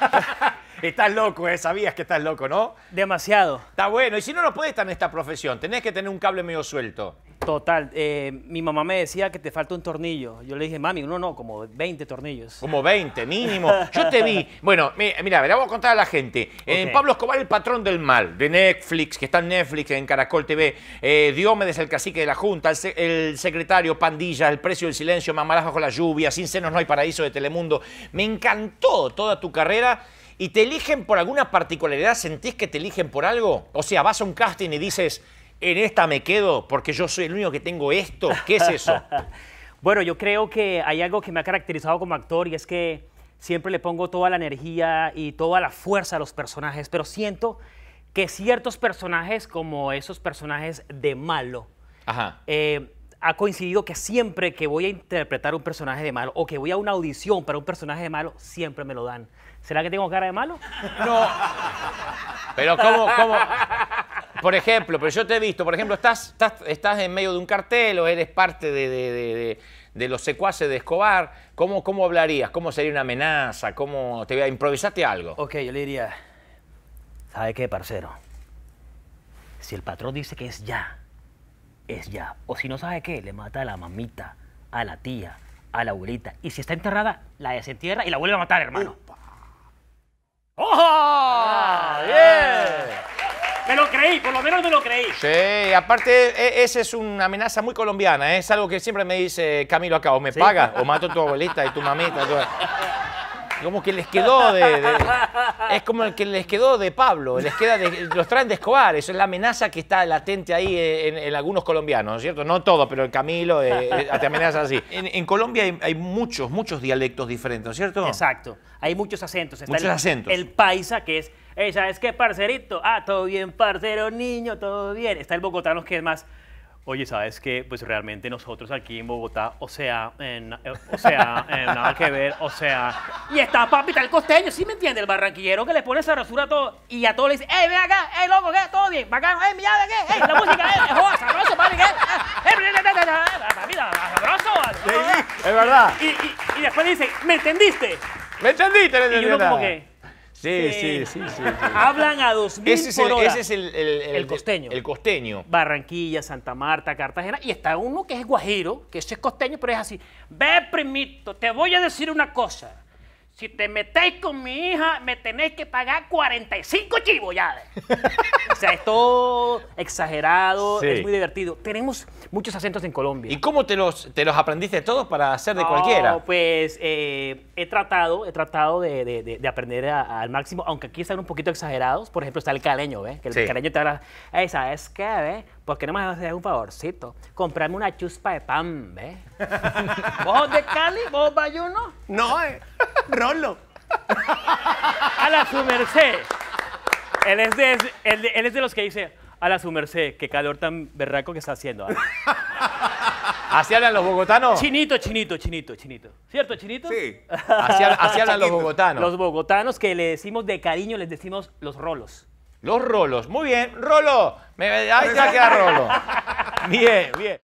Estás loco, ¿eh? Sabías que estás loco, ¿no? Demasiado. Está bueno. Y si no lo puedes estar en esta profesión, tenés que tener un cable medio suelto. Total. Eh, mi mamá me decía que te falta un tornillo. Yo le dije, mami, uno no, como 20 tornillos. Como 20, mínimo. Yo te vi. Bueno, mira, le voy a contar a la gente. Pablo Escobar, el patrón del mal, de Netflix, que está en Netflix, en Caracol TV. Eh, el cacique de la Junta. El, secretario, Pandilla, El precio del silencio, Mamarás bajo la lluvia, Sin senos no hay paraíso de Telemundo. Me encantó toda tu carrera. ¿Y te eligen por alguna particularidad? ¿Sentís que te eligen por algo? O sea, vas a un casting y dices en esta me quedo porque yo soy el único que tengo esto. ¿Qué es eso? bueno, yo creo que hay algo que me ha caracterizado como actor y es que siempre le pongo toda la energía y toda la fuerza a los personajes, pero siento que ciertos personajes, como esos personajes de malo, eh, ha coincidido que siempre que voy a interpretar un personaje de malo o que voy a una audición para un personaje de malo, siempre me lo dan. ¿Será que tengo cara de malo? No. Pero ¿cómo, cómo, por ejemplo, pero yo te he visto, por ejemplo, estás, estás, en medio de un cartel o eres parte de, los secuaces de Escobar. ¿Cómo, ¿Cómo hablarías? ¿Cómo sería una amenaza? ¿Cómo te a improvisarte algo? Ok, yo le diría, ¿sabe qué, parcero? Si el patrón dice que es ya, es ya. O si no sabe qué, le mata a la mamita, a la tía, a la abuelita. Y si está enterrada, la desentierra y la vuelve a matar, hermano. ¡Ojo! Ah, me lo creí, por lo menos me lo creí. Sí, aparte, e-, esa es una amenaza muy colombiana. ¿eh? Es algo que siempre me dice Camilo acá, o me paga o mato a tu abuelita y tu mamita. Como que les quedó de, Es como el que les quedó de Pablo, les queda de, los traen de Escobar. Esa es la amenaza que está latente ahí eh, en, algunos colombianos, ¿no es cierto? No todos, pero el Camilo eh, te amenaza así. En, Colombia hay, muchos, muchos dialectos diferentes, ¿no es cierto? Exacto. Hay muchos acentos. muchos acentos. El paisa, que es Ey, ¿sabes qué, parcerito? Ah, todo bien, parcero, niño, todo bien. Está el bogotano que es más... Oye, ¿sabes qué? Pues realmente nosotros aquí en Bogotá, o sea, en, eh, o sea, eh, nada que ver, o sea... Y está papi, está el costeño, ¿sí me entiende? El barranquillero que le pone esa rasura a todo y a todo le dice, ¡Ey, ven acá! ¡Ey, loco, qué! ¿Todo bien? ¿Bacano? ¡Ey, mi llave, qué! ¡Ey, la música! eh, joda, sabroso, papi, qué! Ah, ¡Ey, sabroso! Sí, es verdad. Y, y, y después dice, ¿me entendiste? ¿Me entendiste? ¿Me entendiste? Y no como que... Sí, sí, sí, sí. Hablan a dos mil es Ese es el, costeño. El costeño. Barranquilla, Santa Marta, Cartagena. Y está uno que es guajiro, que ese es costeño, pero es así. Ve, primito, te voy a decir una cosa si te metéis con mi hija, me tenéis que pagar 45 chivos ya. o sea, es todo exagerado, es muy divertido. Tenemos muchos acentos en Colombia. ¿Y cómo te los, te los aprendiste todos para hacer de cualquiera? Pues eh, he tratado, he tratado de, aprender al máximo, aunque aquí están un poquito exagerados. Por ejemplo, está el caleño, ¿ves? Que el caleño te habla, ¿sabes qué, ¿Por qué no me haces un favorcito? Comprarme una chuspa de pan, ¿ves? ¿Vos de Cali? ¿Vos bayuno? No, eh. Rolo. A la su merced. Él es, de, es de los que dice, a la su merced, qué calor tan berraco que está haciendo. ¿ah?". ¿Así hablan los bogotanos? Chinito, chinito, chinito, chinito. ¿Cierto, chinito? Sí. Así, hablan los bogotanos. Los bogotanos que le decimos de cariño, les decimos los rolos. Los rolos. Muy bien. Rolo. ahí se queda Rolo. Bien, bien.